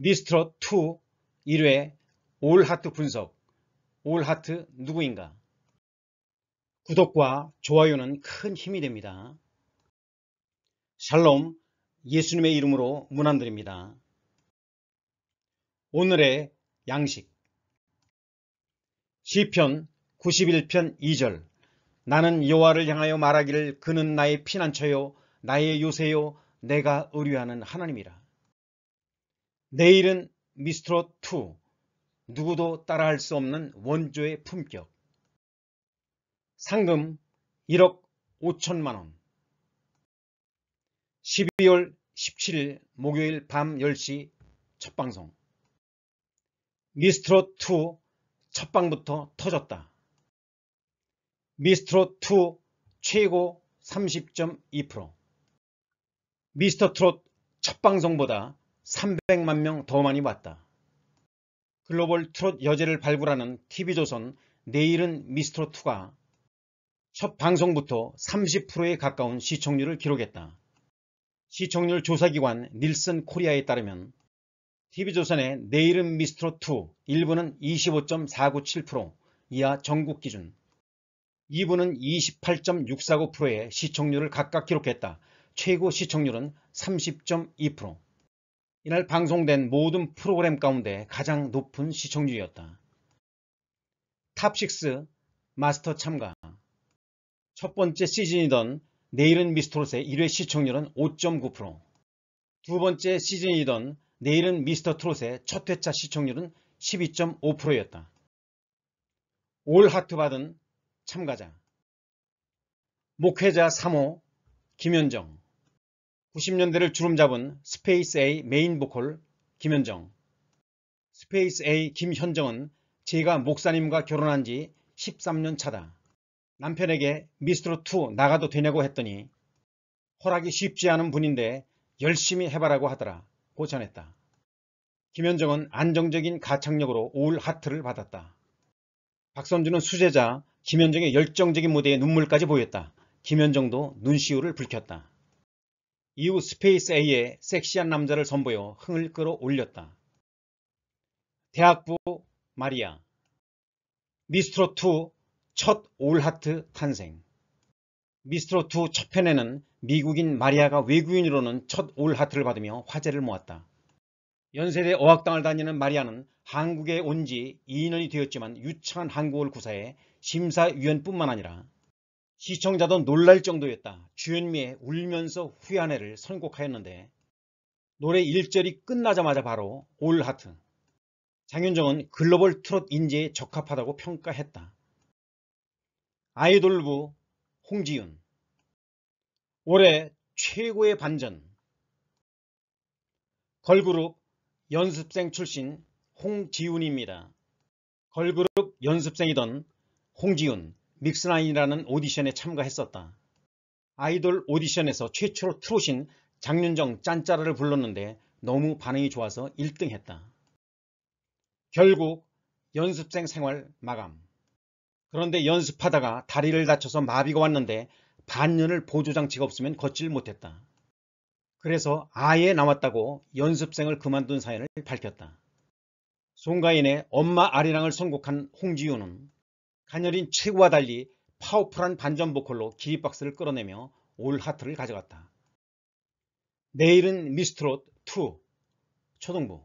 미스트롯 2 1회 올하트 분석 올하트 누구인가 구독과 좋아요는 큰 힘이 됩니다. 샬롬 예수님의 이름으로 문안드립니다. 오늘의 양식 시편 91편 2절 나는 여호와를 향하여 말하기를 그는 나의 피난처요 나의 요새요 내가 의뢰하는 하나님이라 내일은 미스트롯2 누구도 따라할 수 없는 원조의 품격 상금 1억 5천만원 12월 17일 목요일 밤 10시 첫 방송 미스트롯2 첫 방부터 터졌다 미스트롯2 최고 30.2% 미스터트롯 첫 방송보다 300만 명 더 많이 봤다. 글로벌 트롯 여제를 발굴하는 TV조선 내일은 미스트롯2가 첫 방송부터 30%에 가까운 시청률을 기록했다. 시청률 조사기관 닐슨 코리아에 따르면 TV조선의 내일은 미스트롯2 1부는 25.497% 이하 전국 기준 2부는 28.649%의 시청률을 각각 기록했다. 최고 시청률은 30.2% 이날 방송된 모든 프로그램 가운데 가장 높은 시청률이었다. 탑6 마스터 참가 첫 번째 시즌이던 내일은 미스터롯의 1회 시청률은 5.9%, 두 번째 시즌이던 내일은 미스터트롯의 첫 회차 시청률은 12.5%였다. 올 하트 받은 참가자 목회자 3호 김현정 90년대를 주름 잡은 스페이스 A 메인 보컬 김현정. 스페이스 A 김현정은 제가 목사님과 결혼한 지 13년 차다. 남편에게 미스터로2 나가도 되냐고 했더니 허락이 쉽지 않은 분인데 열심히 해봐라고 하더라. 고 전했다. 김현정은 안정적인 가창력으로 올 하트를 받았다. 박선주는 수제자 김현정의 열정적인 무대에 눈물까지 보였다. 김현정도 눈시울을 붉혔다. 이후 스페이스 a 에 섹시한 남자를 선보여 흥을 끌어올렸다. 대학부 마리아 미스트로2첫 올하트 탄생 미스트로2첫 편에는 미국인 마리아가 외국인으로는 첫 올하트를 받으며 화제를 모았다. 연세대 어학당을 다니는 마리아는 한국에 온 지 2년이 되었지만 유창한 한국어를 구사해 심사위원뿐만 아니라 시청자도 놀랄 정도였다. 주현미의 울면서 후회한해를 선곡하였는데 노래 1절이 끝나자마자 바로 올하트 장윤정은 글로벌 트롯 인재에 적합하다고 평가했다. 아이돌부 홍지윤 올해 최고의 반전 걸그룹 연습생 출신 홍지윤입니다. 걸그룹 연습생이던 홍지윤 믹스나인이라는 오디션에 참가했었다. 아이돌 오디션에서 최초로 트롯인 장윤정 짠짜라를 불렀는데 너무 반응이 좋아서 1등 했다. 결국 연습생 생활 마감. 그런데 연습하다가 다리를 다쳐서 마비가 왔는데 반년을 보조장치가 없으면 걷질 못했다. 그래서 아예 남았다고 연습생을 그만둔 사연을 밝혔다. 송가인의 엄마 아리랑을 선곡한 홍지윤은 간열인 최고와 달리 파워풀한 반전 보컬로 기립박스를 끌어내며 올 하트를 가져갔다. 내일은 미스트롯 2 초동부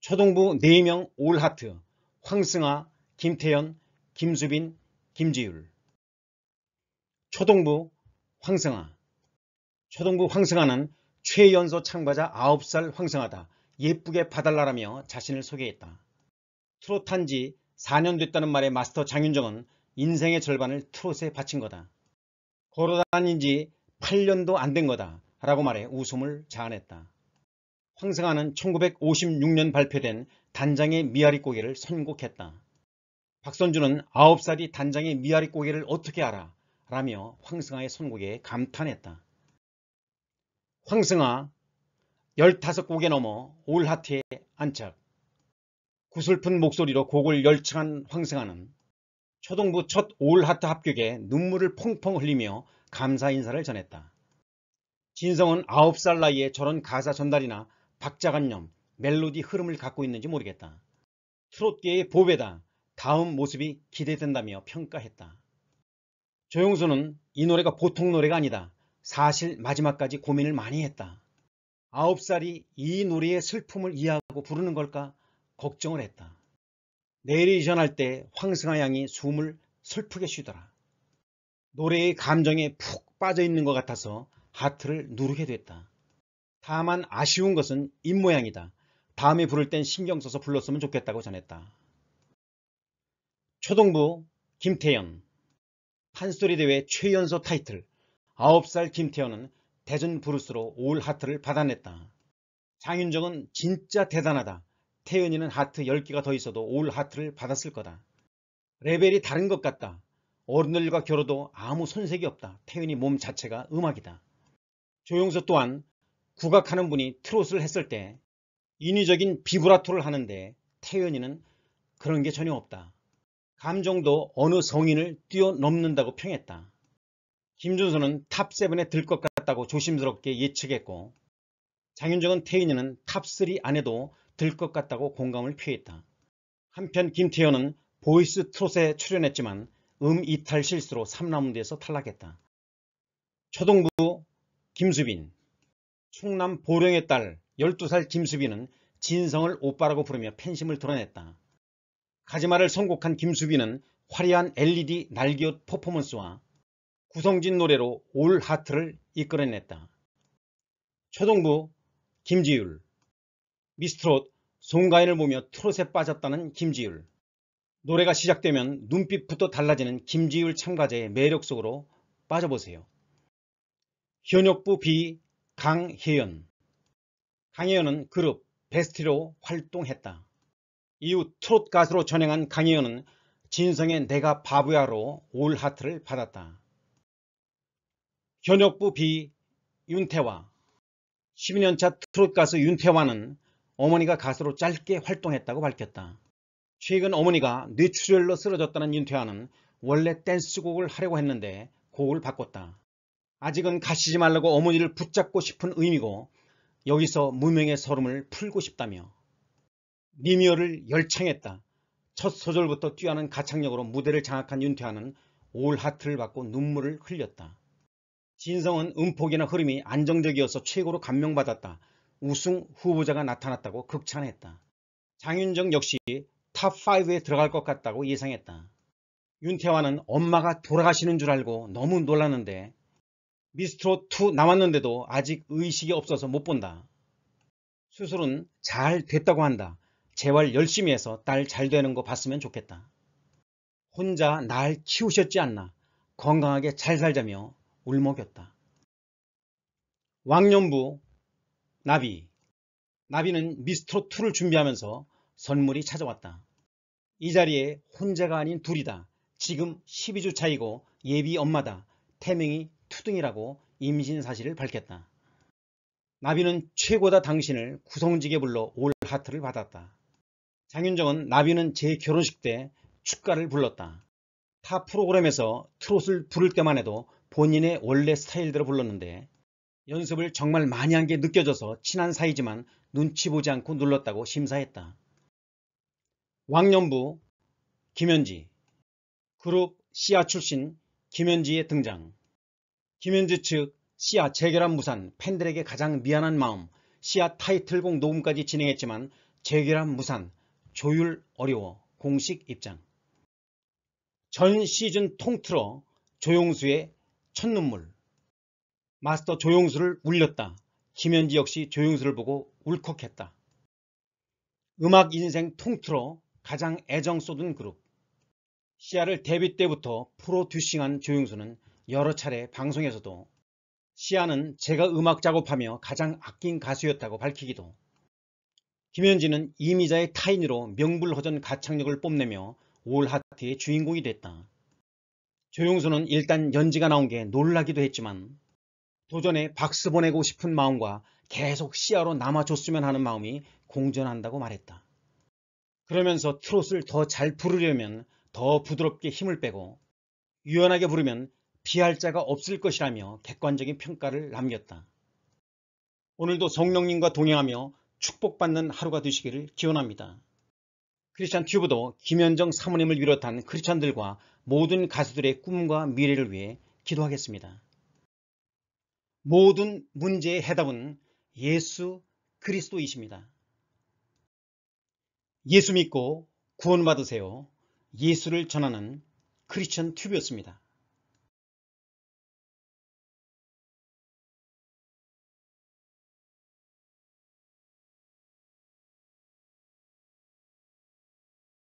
초동부 4명 올 하트 황승아, 김태현, 김수빈, 김지율 초동부 황승아 초동부 황승아는 최연소 창과자 9살 황승아다 예쁘게 봐달라라며 자신을 소개했다. 트롯한 지 4년 됐다는 말에 마스터 장윤정은 인생의 절반을 트롯에 바친 거다. 걸어다닌 지 8년도 안 된 거다 라고 말해 웃음을 자아냈다. 황승아는 1956년 발표된 단장의 미아리 고개를 선곡했다. 박선주는 9살이 단장의 미아리 고개를 어떻게 알아? 라며 황승아의 선곡에 감탄했다. 황승아 15곡에 넘어 올하트에 안착 구슬픈 목소리로 곡을 열창한 황승아는 초등부 첫 올하트 합격에 눈물을 펑펑 흘리며 감사 인사를 전했다. 진성은 9살 나이에 저런 가사 전달이나 박자관념, 멜로디 흐름을 갖고 있는지 모르겠다. 트롯계의 보배다. 다음 모습이 기대된다며 평가했다. 조용수는 이 노래가 보통 노래가 아니다. 사실 마지막까지 고민을 많이 했다. 9살이 이 노래의 슬픔을 이해하고 부르는 걸까 걱정을 했다. 내일이 전할 때 황승아 양이 숨을 슬프게 쉬더라. 노래의 감정에 푹 빠져있는 것 같아서 하트를 누르게 됐다. 다만 아쉬운 것은 입모양이다. 다음에 부를 땐 신경 써서 불렀으면 좋겠다고 전했다. 초동부 김태현 판소리 대회 최연소 타이틀 9살 김태현은 대전 브루스로 올 하트를 받아냈다. 장윤정은 진짜 대단하다. 태연이는 하트 10개가 더 있어도 올 하트를 받았을 거다. 레벨이 다른 것 같다. 어른들과 결뤄도 아무 손색이 없다. 태연이 몸 자체가 음악이다. 조용서 또한 국악하는 분이 트롯을 했을 때 인위적인 비브라토를 하는데 태연이는 그런 게 전혀 없다. 감정도 어느 성인을 뛰어넘는다고 평했다. 김준수는 탑7에 들 것 같다고 조심스럽게 예측했고 장윤정은 태연이는 탑 3 안에도 들것 같다고 공감을 표했다. 한편 김태현은 보이스 트롯에 출연했지만 음 이탈 실수로 3라운드에서 탈락했다. 초동부 김수빈 충남 보령의 딸 12살 김수빈은 진성을 오빠라고 부르며 팬심을 드러냈다. 가지마를 선곡한 김수빈은 화려한 LED 날개옷 퍼포먼스와 구성진 노래로 올 하트를 이끌어냈다. 초동부 김지율 미스트롯 송가인을 보며 트롯에 빠졌다는 김지율 노래가 시작되면 눈빛부터 달라지는 김지율 참가자의 매력 속으로 빠져보세요. 현역부 B 강혜연 강혜연은 그룹 베스트로 활동했다. 이후 트롯 가수로 전향한 강혜연은 진성의 내가 바보야로 올하트를 받았다. 현역부 B 윤태화 12년차 트롯 가수 윤태화는 어머니가 가수로 짧게 활동했다고 밝혔다. 최근 어머니가 뇌출혈로 쓰러졌다는 윤태환은 원래 댄스곡을 하려고 했는데 곡을 바꿨다. 아직은 가시지 말라고 어머니를 붙잡고 싶은 의미고 여기서 무명의 서름을 풀고 싶다며 미미어를 열창했다. 첫 소절부터 뛰어난 가창력으로 무대를 장악한 윤태환은 올 하트를 받고 눈물을 흘렸다. 진성은 음폭이나 흐름이 안정적이어서 최고로 감명받았다. 우승 후보자가 나타났다고 극찬했다. 장윤정 역시 탑5에 들어갈 것 같다고 예상했다. 윤태환은 엄마가 돌아가시는 줄 알고 너무 놀랐는데 미스트롯2 남았는데도 아직 의식이 없어서 못 본다. 수술은 잘 됐다고 한다. 재활 열심히 해서 딸 잘 되는 거 봤으면 좋겠다. 혼자 날 키우셨지 않나. 건강하게 잘 살자며 울먹였다. 왕년부 나비 나비는 미스트롯2를 준비하면서 선물이 찾아왔다. 이 자리에 혼자가 아닌 둘이다. 지금 12주 차이고 예비 엄마다. 태명이 투둥이라고 임신 사실을 밝혔다. 나비는 최고다 당신을 구성직에 불러 올 하트를 받았다. 장윤정은 나비는 제 결혼식 때 축가를 불렀다. 타 프로그램에서 트롯을 부를 때만 해도 본인의 원래 스타일대로 불렀는데 연습을 정말 많이 한 게 느껴져서 친한 사이지만 눈치 보지 않고 눌렀다고 심사했다. 왕년부 김현지 그룹 시아 출신 김현지의 등장 김현지 측 시아 재결합 무산 팬들에게 가장 미안한 마음 시아 타이틀곡 녹음까지 진행했지만 재결합 무산 조율 어려워 공식 입장 전 시즌 통틀어 조용수의 첫눈물 마스터 조용수를 울렸다. 김현지 역시 조용수를 보고 울컥했다. 음악 인생 통틀어 가장 애정 쏟은 그룹. 시아를 데뷔 때부터 프로듀싱한 조용수는 여러 차례 방송에서도 시아는 제가 음악 작업하며 가장 아낀 가수였다고 밝히기도 김현지는 이미자의 타인으로 명불허전 가창력을 뽐내며 올 하트의 주인공이 됐다. 조용수는 일단 연지가 나온 게 놀라기도 했지만 도전에 박수 보내고 싶은 마음과 계속 시야로 남아줬으면 하는 마음이 공존한다고 말했다. 그러면서 트롯을 더 잘 부르려면 더 부드럽게 힘을 빼고 유연하게 부르면 비할 자가 없을 것이라며 객관적인 평가를 남겼다. 오늘도 성령님과 동행하며 축복받는 하루가 되시기를 기원합니다. 크리스찬 튜브도 김현정 사모님을 비롯한 크리스찬들과 모든 가수들의 꿈과 미래를 위해 기도하겠습니다. 모든 문제의 해답은 예수 그리스도이십니다. 예수 믿고 구원받으세요. 예수를 전하는 크리스천 튜브였습니다.